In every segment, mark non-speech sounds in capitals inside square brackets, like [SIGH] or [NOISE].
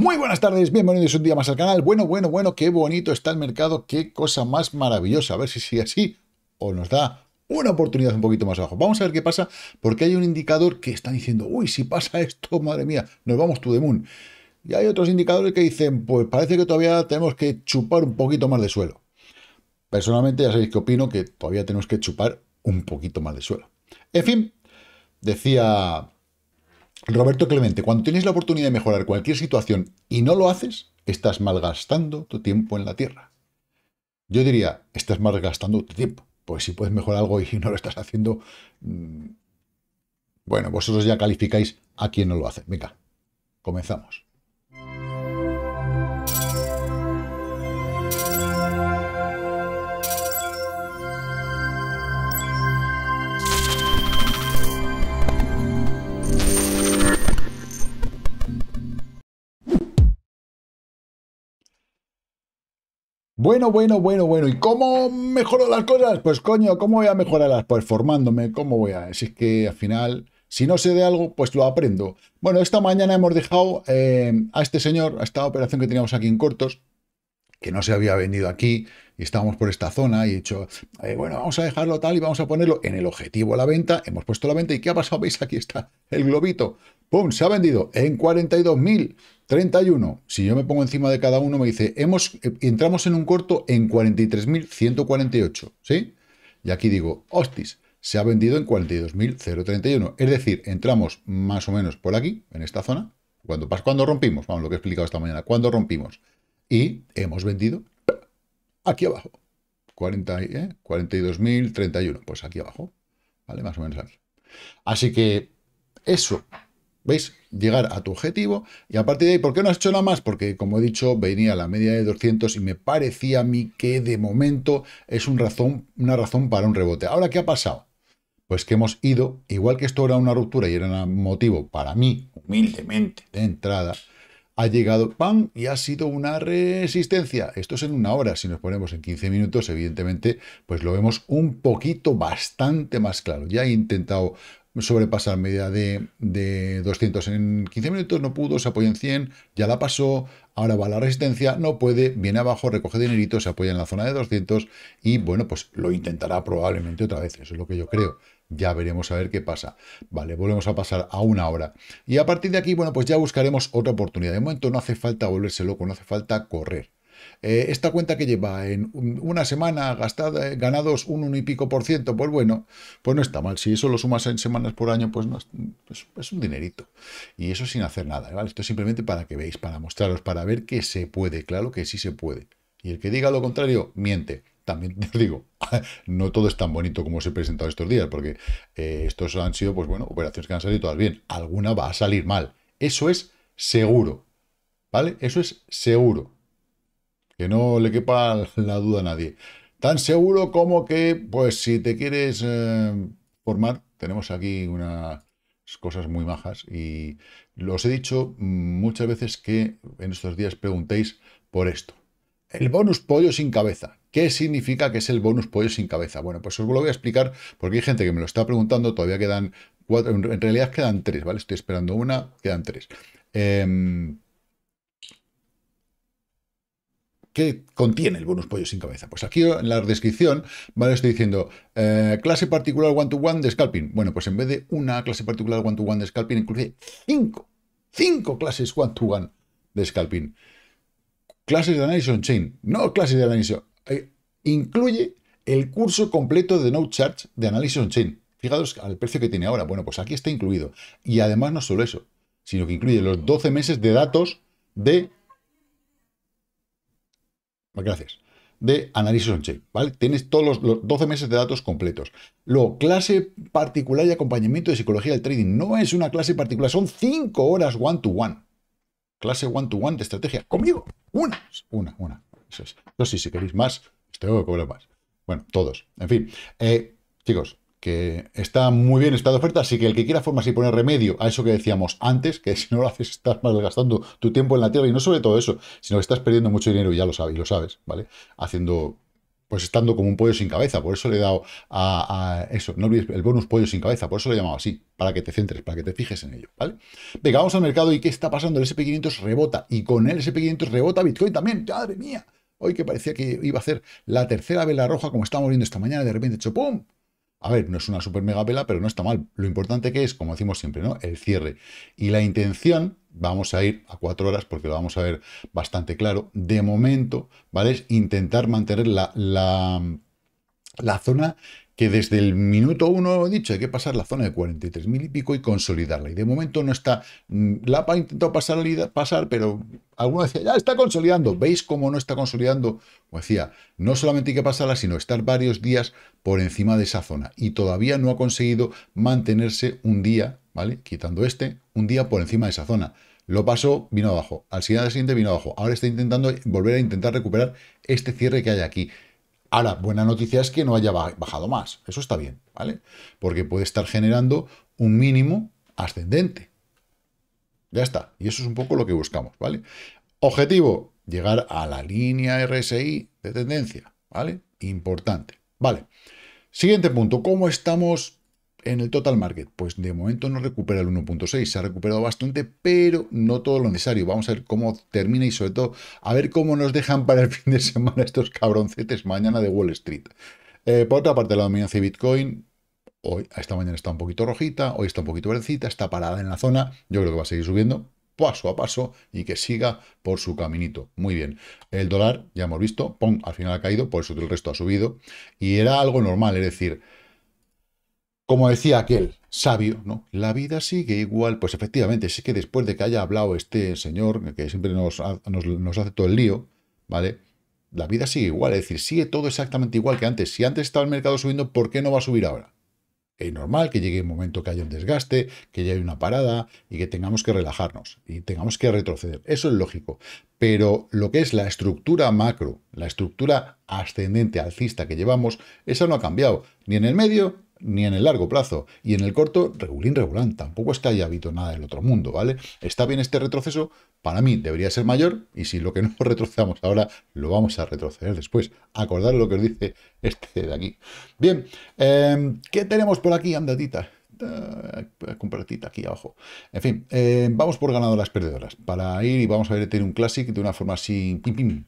Muy buenas tardes, bienvenidos un día más al canal. Bueno, bueno, bueno, qué bonito está el mercado, qué cosa más maravillosa. A ver si sigue así o nos da una oportunidad un poquito más abajo. Vamos a ver qué pasa, porque hay un indicador que está diciendo, uy, si pasa esto, [LAUGHS] madre mía, nos vamos to the moon. Y hay otros indicadores que dicen, pues parece que todavía tenemos que chupar un poquito más de suelo. Personalmente ya sabéis que opino que todavía tenemos que chupar un poquito más de suelo. En fin, decía Roberto Clemente, cuando tienes la oportunidad de mejorar cualquier situación y no lo haces, estás malgastando tu tiempo en la tierra. Yo diría, estás malgastando tu tiempo. Pues si puedes mejorar algo y [LAUGHS] no lo estás haciendo, mm, bueno, vosotros ya calificáis a quien no lo hace. Venga, comenzamos. Bueno, bueno, bueno, bueno. ¿Y cómo mejoro las cosas? Pues coño, ¿cómo voy a mejorarlas? Pues formándome, ¿cómo voy a...? Si es que al final, si no sé de algo, pues lo aprendo. Bueno, esta mañana hemos dejado eh, a este señor, a esta operación que teníamos aquí en cortos, que no se había vendido aquí y estábamos por esta zona y he dicho, eh, bueno, vamos a dejarlo tal y vamos a ponerlo en el objetivo a la venta, hemos puesto la venta y ¿qué ha pasado? [LAUGHS] ¿Veis? Aquí está el globito, ¡pum! Se ha vendido en 42.031. Si yo me pongo encima de cada uno me dice, hemos, eh, entramos en un corto en 43.148, ¿sí? Y aquí digo, hostis, se ha vendido en 42.031. Es decir, entramos más o menos por aquí, en esta zona, cuando, cuando rompimos, vamos, lo que he explicado esta mañana, cuando rompimos y hemos vendido aquí abajo. 40, 42.031, ¿eh? pues aquí abajo, ¿vale? Más o menos aquí. Así que eso, ¿veis? Llegar a tu objetivo y a partir de ahí, ¿por qué no has hecho nada más? Porque, como he dicho, venía la media de 200 y me parecía a mí que de momento es una razón para un rebote. Ahora, ¿qué ha pasado? Pues que hemos ido, igual que esto era una ruptura y era un motivo para mí, humildemente, de entrada, ha llegado, ¡pam! y ha sido una resistencia. Esto es en una hora, si nos ponemos en 15 minutos, evidentemente, pues lo vemos un poquito bastante más claro. Ya he intentado sobrepasar media de, de 200 en 15 minutos, no pudo, se apoyó en 100, ya la pasó, Ahora va la resistencia, no puede, viene abajo, recoge dinerito, se apoya en la zona de 200 y bueno, pues lo intentará probablemente otra vez, eso es lo que yo creo. Ya veremos a ver qué pasa. Vale, volvemos a pasar a una hora. Y a partir de aquí, bueno, pues ya buscaremos otra oportunidad. De momento no hace falta volverse loco, no hace falta correr. Eh, esta cuenta que lleva en una semana gastada, eh, ganados un 1 y pico por ciento, pues bueno, pues no está mal. Si eso lo sumas en semanas por año, pues es, un dinerito. Y eso sin hacer nada, ¿vale? Esto es simplemente para que veáis, para mostraros, para ver que se puede. Claro que sí se puede. Y el que diga lo contrario, miente también os [LAUGHS] digo, [LAUGHS] no todo es tan bonito como se he presentado estos días, porque eh, estos han sido, pues bueno, operaciones que han salido todas bien. Alguna va a salir mal. Eso es seguro. ¿Vale? Eso es seguro que no le quepa [LAUGHS] la duda a nadie. Tan seguro como que, pues si te quieres eh, formar, tenemos aquí unas cosas muy majas y los he dicho muchas veces que en estos días preguntéis por esto. El bonus pollo sin cabeza. ¿Qué significa que es el bonus pollo sin cabeza? Bueno, pues os lo voy a explicar porque hay gente que me lo está preguntando, todavía quedan cuatro, en realidad quedan tres, ¿vale? Estoy esperando una, quedan tres. Em, ¿Qué contiene el bonus pollo sin cabeza? Pues aquí en la descripción, ¿vale? Estoy diciendo eh, clase particular one-to-one de scalping. Bueno, pues en vez de una clase particular one-to-one de scalping, incluye cinco, cinco clases one-to-one de scalping. Clases de análisis on-chain, no clases de análisis. Eh, incluye el curso completo de no charge de análisis on-chain. Fijaros al precio que tiene ahora. Bueno, pues aquí está incluido. Y además no solo eso, sino que incluye los 12 meses de datos de pues gracias, de análisis on-chain, ¿vale? Tienes todos los, 12 meses de datos completos. Luego, clase particular y acompañamiento de psicología del trading. No es una clase particular, son 5 horas one-to-one. Clase one-to-one de estrategia. Conmigo, una, una, una. Eso es. Entonces, si queréis más, os tengo que cobrar más. Bueno, todos. En fin, eh, chicos, que está muy bien esta oferta, así que el que quiera formas y poner remedio a eso que decíamos antes, que si no lo haces estás malgastando tu tiempo en la tierra y no sobre todo eso, sino que estás perdiendo mucho dinero y ya lo sabes, lo sabes, ¿vale? Haciendo pues estando como un pollo sin cabeza, por eso le he dado a, eso, no olvides el bonus pollo sin cabeza, por eso lo he llamado así, para que te centres, para que te fijes en ello, ¿vale? Venga, vamos al mercado y ¿qué está pasando? El SP500 rebota, y con el SP500 rebota Bitcoin también, ¡madre mía! Hoy que parecía que iba a hacer la tercera vela roja, como estábamos viendo esta mañana, de repente he a ver, no es una super mega vela, pero no está mal. Lo importante que es, como decimos siempre, ¿no? El cierre. Y la intención, vamos a ir a cuatro horas porque lo vamos a ver bastante claro. De momento, ¿vale? Es intentar mantener la, la, la zona que desde el minuto uno he dicho, hay que pasar la zona de 43 mil y pico y consolidarla. Y de momento no está, mm, la ha intentado pasar, pasar, pero alguno decía, ya está consolidando. ¿Veis cómo no está consolidando? Como decía, no solamente hay que pasarla, sino estar varios días por encima de esa zona. Y todavía no ha conseguido mantenerse un día, ¿vale? Quitando este, un día por encima de esa zona. Lo pasó, vino abajo. Al siguiente, al siguiente vino abajo. Ahora está intentando volver a intentar recuperar este cierre que hay aquí. Ahora, buena noticia es que no haya bajado más. Eso está bien, ¿vale? Porque puede estar generando un mínimo ascendente. Ya está. Y eso es un poco lo que buscamos, ¿vale? Objetivo, llegar a la línea RSI de tendencia, ¿vale? Importante. Vale. Siguiente punto, ¿cómo estamos en el total market, pues de momento no recupera el 1.6, se ha recuperado bastante, pero no todo lo necesario. Vamos a ver cómo termina y sobre todo a ver cómo nos dejan para el [LAUGHS] fin de semana estos cabroncetes mañana de Wall Street. Eh, por otra parte, la dominancia de Bitcoin, hoy, esta mañana está un poquito rojita, hoy está un poquito verdecita, está parada en la zona, yo creo que va a seguir subiendo, paso a paso y que siga por su caminito. Muy bien. El dólar, ya hemos visto, pum, al final ha caído, por eso el resto ha subido. Y era algo normal, es decir, como decía aquel sabio, ¿no? La vida sigue igual. Pues efectivamente, sí que después de que haya hablado este señor, que siempre nos, hace todo el lío, ¿vale? La vida sigue igual, es decir, sigue todo exactamente igual que antes. Si antes estaba el mercado subiendo, ¿por qué no va a subir ahora? es normal que llegue un momento que haya un desgaste, que haya una parada y que tengamos que relajarnos y tengamos que retroceder. Eso es lógico. Pero lo que es la estructura macro, la estructura ascendente alcista que llevamos, esa no ha cambiado ni en el medio ni en el largo plazo. Y en el corto, regulín, regulán, tampoco es que haya habido nada del otro mundo, ¿vale? Está bien este retroceso, para mí debería ser mayor, y si lo que no [LAUGHS] retrocedamos ahora, lo vamos a retroceder después. Acordar lo que os dice este de aquí. Bien, em, ¿qué tenemos por aquí, andatita? Eh, compartita aquí abajo. En fin, em, vamos por ganadoras, las perdedoras. Para ir y vamos a ver tener un clásico de una forma así, pim, pim,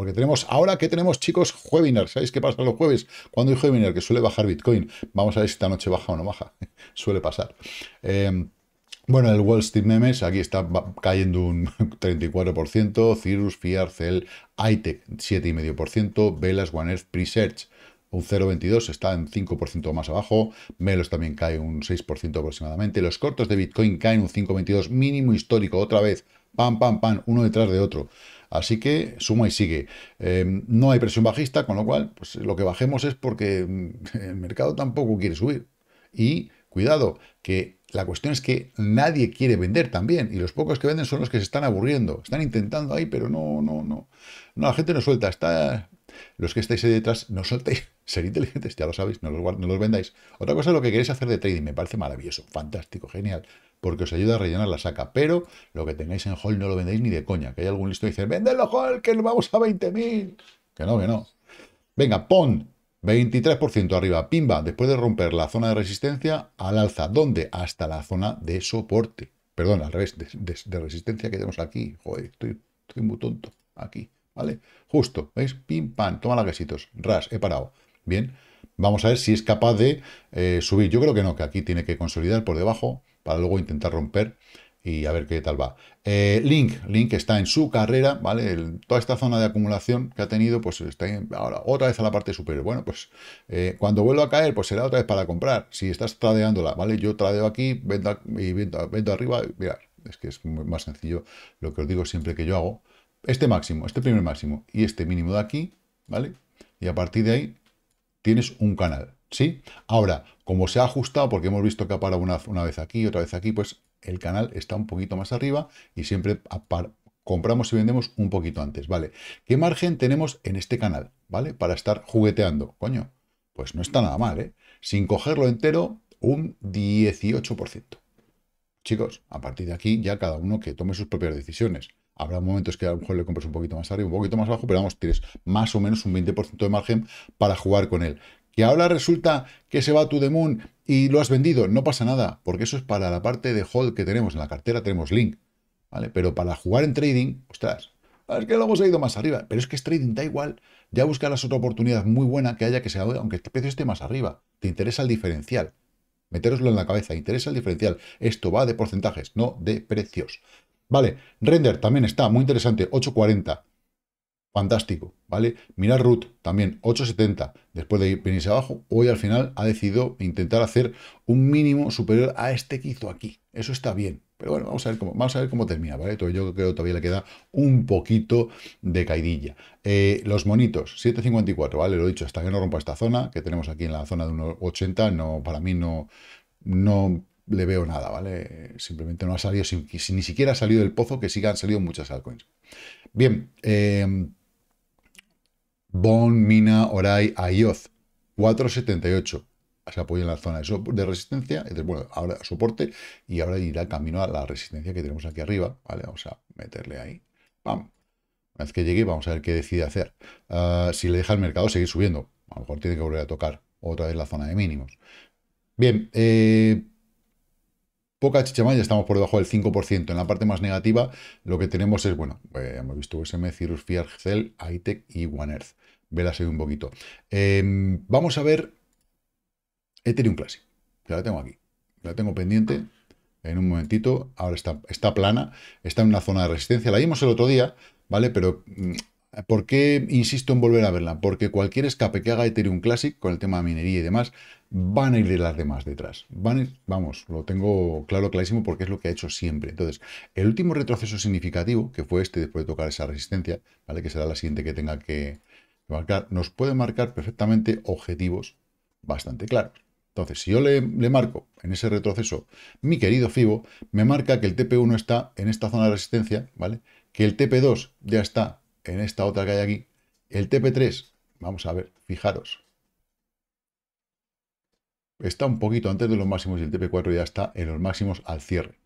porque tenemos, ahora que tenemos chicos webinar, ¿sabéis qué pasa los jueves? Cuando hay webinar que suele bajar Bitcoin, vamos a ver si esta noche baja o no baja, [LAUGHS] suele pasar. Em, bueno, el Wall Street Memes, aquí está cayendo un 34%, [LAUGHS] Cirrus, Fiat, Cell, ITEC 7,5%, Velas, One Earth, Presearch un 0,22, está en 5% más abajo, Melos también cae un 6% aproximadamente, los cortos de Bitcoin caen un 5,22, mínimo histórico, otra vez, pam, pam, pam, uno detrás de otro. Así que suma y sigue. Em, no hay presión bajista, con lo cual pues, lo que bajemos es porque mm, [LAUGHS] el mercado tampoco quiere subir. Y cuidado, que la cuestión es que nadie quiere vender también, y los pocos que venden son los que se están aburriendo, están intentando ahí, pero no, no, no. No, la gente no suelta, está... Los que estáis ahí detrás, no soltéis, [LAUGHS] ser inteligentes, ya lo sabéis, no los, no los vendáis. Otra cosa es lo que queréis hacer de trading, me parece maravilloso, fantástico, genial porque os ayuda a rellenar la saca. Pero lo que tengáis en Hall no lo vendéis ni de coña. Que hay algún listo que dice, vendedlo, Hall, que nos vamos a 20.000. Que no, que no. Venga, pon 23% arriba, pimba, después de romper la zona de resistencia al alza. ¿Dónde? Hasta la zona de soporte. Perdón, al revés, de, resistencia que tenemos aquí. Joder, estoy, muy tonto. Aquí, ¿vale? Justo, ¿veis? Pim, pam, toma la quesitos. Ras, he parado. Bien. Vamos a ver si es capaz de eh, subir. Yo creo que no, que aquí tiene que consolidar por debajo para luego intentar romper y a ver qué tal va. Eh, Link, Link está en su carrera, ¿vale? toda esta zona de acumulación que ha tenido, pues está en, ahora otra vez a la parte superior. Bueno, pues eh, cuando vuelva a caer, pues será otra vez para comprar. Si estás tradeándola, ¿vale? Yo tradeo aquí, vendo, y vendo, arriba, Mira, es que es más sencillo lo que os digo siempre que yo hago. Este máximo, este primer máximo y este mínimo de aquí, ¿vale? Y a partir de ahí tienes un canal, ¿sí? Ahora, como se ha ajustado, porque hemos visto que ha parado una, vez aquí, otra vez aquí, pues el canal está un poquito más arriba y siempre compramos y vendemos un poquito antes, ¿vale? ¿Qué margen tenemos en este canal, ¿vale? Para estar jugueteando, coño, pues no está nada mal, ¿eh? Sin cogerlo entero, un 18%. Chicos, a partir de aquí ya cada uno que tome sus propias decisiones. Habrá momentos que a lo mejor le compres un poquito más arriba, un poquito más abajo, pero vamos, tienes más o menos un 20% de margen para jugar con él. Que ahora resulta que se va tu the moon y lo has vendido, no pasa nada, porque eso es para la parte de hold que tenemos. En la cartera tenemos link, ¿vale? Pero para jugar en trading, ostras, ah, es que lo hemos ido más arriba. Pero es que es trading, da igual. Ya buscarás otra oportunidad muy buena que haya que sea, aunque el precio esté más arriba. Te interesa el diferencial. Meteroslo en la cabeza, interesa el diferencial. Esto va de porcentajes, no de precios. Vale, render también está muy interesante, 840. Fantástico, ¿vale? Mirar root también, 870. Después de venirse abajo, hoy al final ha decidido intentar hacer un mínimo superior a este que hizo aquí. Eso está bien. Pero bueno, vamos a ver cómo, vamos a ver cómo termina, ¿vale? yo creo que todavía le queda un poquito de caidilla. Eh, los monitos, 754, ¿vale? Lo he dicho, hasta que no rompa esta zona, que tenemos aquí en la zona de 1,80, no, para mí no, no le veo nada, ¿vale? Simplemente no ha salido, si, ni siquiera ha salido del pozo, que sí que han salido muchas altcoins. Bien, eh, Mina, Orai, Ayoz, 478. Se apoya en la zona de, resistencia, entonces, bueno, ahora soporte y ahora irá camino a la resistencia que tenemos aquí arriba, ¿vale? Vamos a meterle ahí, ¡pam! Una vez que llegue, vamos a ver qué decide hacer. Ah, si le deja el mercado seguir subiendo, a lo mejor tiene que volver a tocar otra vez la zona de mínimos. Bien, eh, poca ya estamos por debajo del 5%. En la parte más negativa, lo que tenemos es, bueno, eh, hemos visto USM, Cirrus, Fiat, Cell, ITEC y One Earth. Velas ahí un poquito. Em, vamos a ver Ethereum Classic, ya la tengo aquí. La tengo pendiente en un momentito. Ahora está, está plana, está en una zona de resistencia. La vimos el otro día, ¿vale? Pero mm, ¿Por qué insisto en volver a verla? Porque cualquier escape que haga Ethereum Classic con el tema de minería y demás, van a ir de las demás detrás. vamos, lo tengo claro, clarísimo, porque es lo que ha hecho siempre. Entonces, el último retroceso significativo, que fue este después de tocar esa resistencia, ¿vale? que será la siguiente que tenga que marcar, nos puede marcar perfectamente objetivos bastante claros. Entonces, si yo le, marco en ese retroceso, mi querido Fibo, me marca que el TP1 está en esta zona de resistencia, ¿vale? Que el TP2 ya está en esta otra que hay aquí, el TP3, vamos a ver, fijaros, está un poquito antes de los máximos y el TP4 ya está en los máximos al cierre,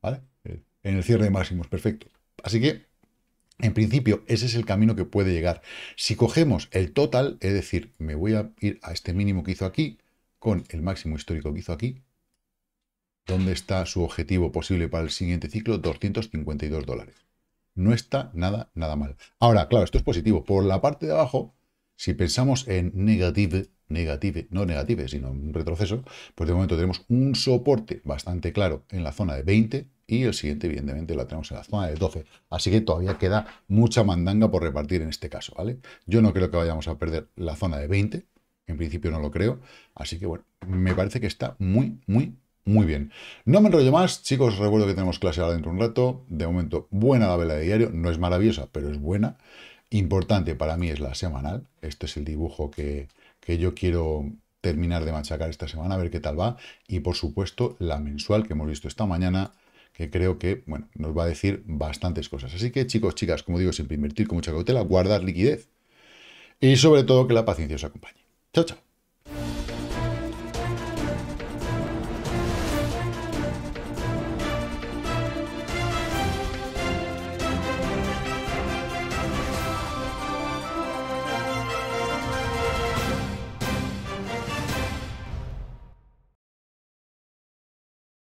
¿vale? En el cierre de máximos, perfecto. Así que, en principio, ese es el camino que puede llegar. Si cogemos el total, es decir, me voy a ir a este mínimo que hizo aquí, con el máximo histórico que hizo aquí, ¿Dónde está su objetivo posible para el siguiente ciclo? 252 dólares no está nada, nada mal. Ahora, claro, esto es positivo. Por la parte de abajo, si pensamos en negative, negative, no negative, sino un retroceso, pues de momento tenemos un soporte bastante claro en la zona de 20 y el siguiente, evidentemente, lo tenemos en la zona de 12. Así que todavía queda mucha mandanga por repartir en este caso, ¿vale? Yo no creo que vayamos a perder la zona de 20, en principio no lo creo, así que bueno, me parece que está muy, muy muy bien. No me enrollo más, chicos, recuerdo que tenemos clase ahora dentro de un rato. De momento, buena la vela de diario, no es maravillosa, pero es buena. Importante para mí es la semanal. Este es el dibujo que, yo quiero terminar de machacar esta semana, a ver qué tal va. Y por supuesto, la mensual que hemos visto esta mañana, que creo que bueno, nos va a decir bastantes cosas. Así que, chicos, chicas, como digo, siempre invertir con mucha cautela, guardar liquidez y sobre todo que la paciencia os acompañe. Chao, chao.